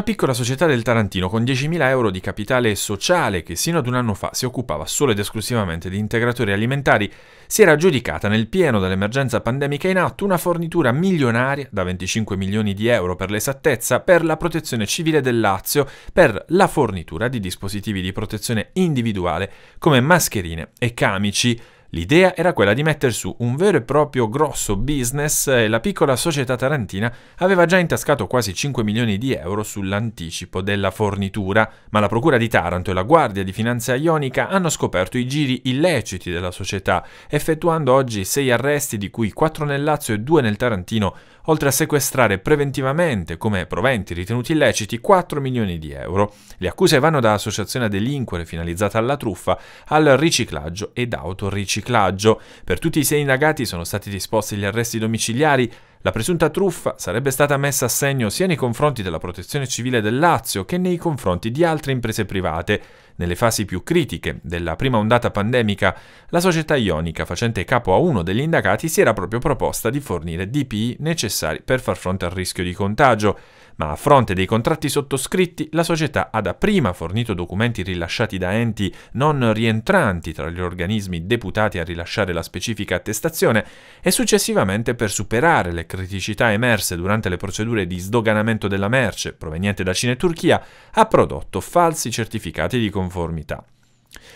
Una piccola società del Tarantino con 10.000 euro di capitale sociale che sino ad un anno fa si occupava solo ed esclusivamente di integratori alimentari, si era aggiudicata nel pieno dell'emergenza pandemica in atto una fornitura milionaria da 25 milioni di euro per l'esattezza per la protezione civile del Lazio per la fornitura di dispositivi di protezione individuale come mascherine e camici L'idea era quella di mettere su un vero e proprio grosso business e la piccola società tarantina aveva già intascato quasi 5 milioni di euro sull'anticipo della fornitura, ma la Procura di Taranto e la Guardia di Finanza Ionica hanno scoperto i giri illeciti della società, effettuando oggi 6 arresti di cui 4 nel Lazio e 2 nel Tarantino, oltre a sequestrare preventivamente come proventi ritenuti illeciti 4 milioni di euro. Le accuse vanno da associazione a delinquere finalizzata alla truffa, al riciclaggio ed autoriciclaggio riciclaggio. Per tutti i sei indagati sono stati disposti gli arresti domiciliari. La presunta truffa sarebbe stata messa a segno sia nei confronti della Protezione Civile del Lazio che nei confronti di altre imprese private. Nelle fasi più critiche della prima ondata pandemica, la società ionica facente capo a uno degli indagati si era proprio proposta di fornire DPI necessari per far fronte al rischio di contagio, ma a fronte dei contratti sottoscritti la società ha dapprima fornito documenti rilasciati da enti non rientranti tra gli organismi deputati a rilasciare la specifica attestazione e successivamente per superare le criticità emerse durante le procedure di sdoganamento della merce proveniente da Cina e Turchia ha prodotto falsi certificati di conformità conformità.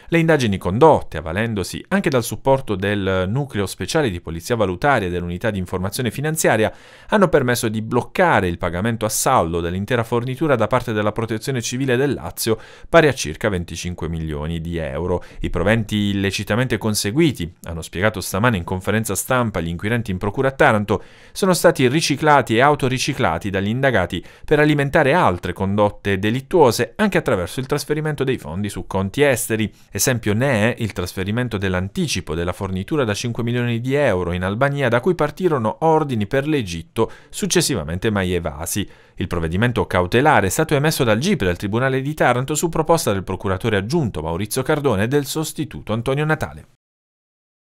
Le indagini condotte, avvalendosi anche dal supporto del nucleo speciale di polizia valutaria dell'unità di informazione finanziaria, hanno permesso di bloccare il pagamento a saldo dell'intera fornitura da parte della protezione civile del Lazio pari a circa 25 milioni di euro. I proventi illecitamente conseguiti, hanno spiegato stamane in conferenza stampa gli inquirenti in procura a Taranto, sono stati riciclati e autoriciclati dagli indagati per alimentare altre condotte delittuose anche attraverso il trasferimento dei fondi su conti esteri. Esempio ne è il trasferimento dell'anticipo della fornitura da 5 milioni di euro in Albania da cui partirono ordini per l'Egitto successivamente mai evasi. Il provvedimento cautelare è stato emesso dal GIP del Tribunale di Taranto su proposta del procuratore aggiunto Maurizio Cardone e del sostituto Antonio Natale.